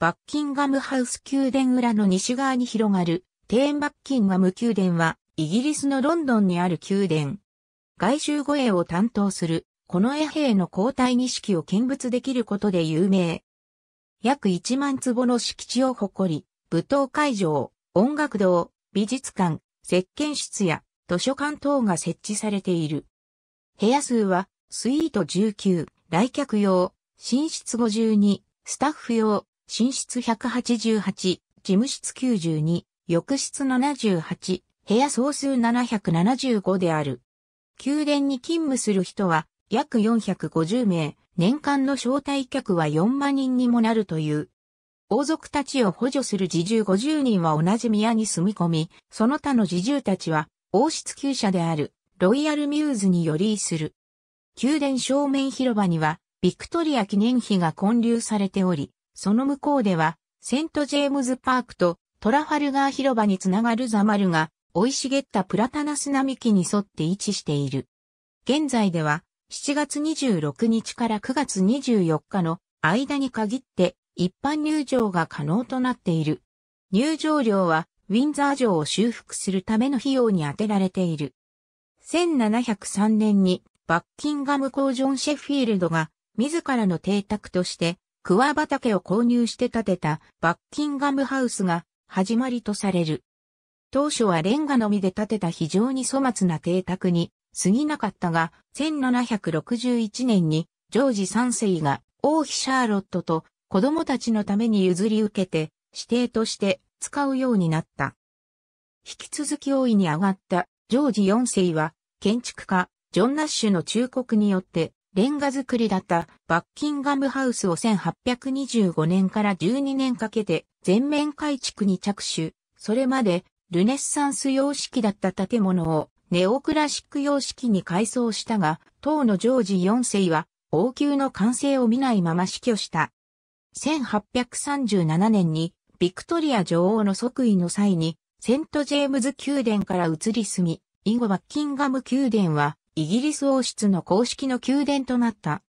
バッキンガムハウス宮殿裏の西側に広がる、テーンバッキンガム宮殿は、イギリスのロンドンにある宮殿。外周護衛を担当する、この衛兵の交代錦を見物できることで有名。約1万坪の敷地を誇り、舞踏会場、音楽堂、美術館、石鹸室や図書館等が設置されている。部屋数は、スイート19、来客用、寝室52、スタッフ用、寝室188、事務室92、浴室78、部屋総数775である。宮殿に勤務する人は約450名、年間の招待客は4万人にもなるという。王族たちを補助する自重50人は同じ宮に住み込み、その他の自重たちは王室厩舎であるロイヤルミューズによりする。宮殿正面広場にはビクトリア記念碑が建立されており、その向こうでは、セント・ジェームズ・パークとトラファルガー広場につながるザマルが、生い茂ったプラタナス並木に沿って位置している。現在では、7月26日から9月24日の間に限って、一般入場が可能となっている。入場料は、ウィンザー城を修復するための費用に充てられている。1703年に、バッキンガム公ジョン・シェフィールドが、自らの邸宅として、桑畑を購入して建てたバッキンガムハウスが始まりとされる。当初はレンガのみで建てた非常に粗末な邸宅に過ぎなかったが、1761年にジョージ3世が王妃シャーロットと子供たちのために譲り受けて指定として使うようになった。引き続き大いに上がったジョージ4世は建築家ジョン・ナッシュの忠告によってレンガ作りだったバッキンガムハウスを1825年から12年かけて全面改築に着手。それまでルネッサンス様式だった建物をネオクラシック様式に改装したが、当のジョージ4世は王宮の完成を見ないまま死去した。1837年にビクトリア女王の即位の際にセントジェームズ宮殿から移り住み、以後バッキンガム宮殿はイギリス王室の公式の宮殿となった。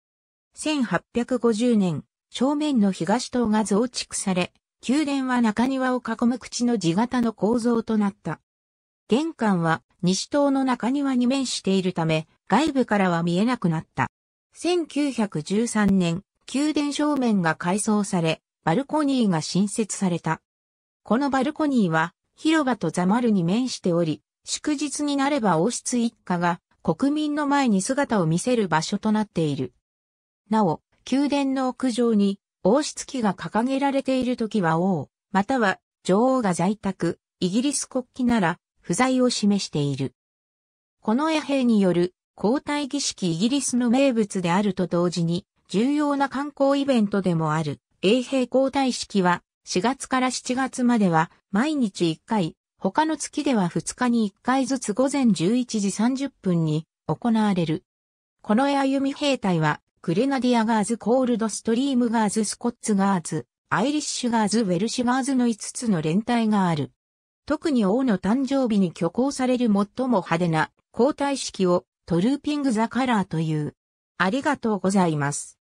1850年、正面の東塔が増築され、宮殿は中庭を囲む口の地形の構造となった。玄関は西塔の中庭に面しているため、外部からは見えなくなった。1913年、宮殿正面が改装され、バルコニーが新設された。このバルコニーは広場とザマルに面しており、祝日になれば王室一家が国民の前に姿を見せる場所となっている。なお、宮殿の屋上に王室旗が掲げられている時は王、または女王が在宅、イギリス国旗なら不在を示している。この衛兵による交代儀式イギリスの名物であると同時に重要な観光イベントでもある衛兵交代式は4月から7月までは毎日1回他の月では2日に1回ずつ午前11時30分に行われる。このエアみ兵隊は、グレナディアガーズコールドストリームガーズスコッツガーズ、アイリッシュガーズウェルシュガーズの5つの連隊がある。特に王の誕生日に挙行される最も派手な交代式をトルーピングザカラーという。ありがとうございます。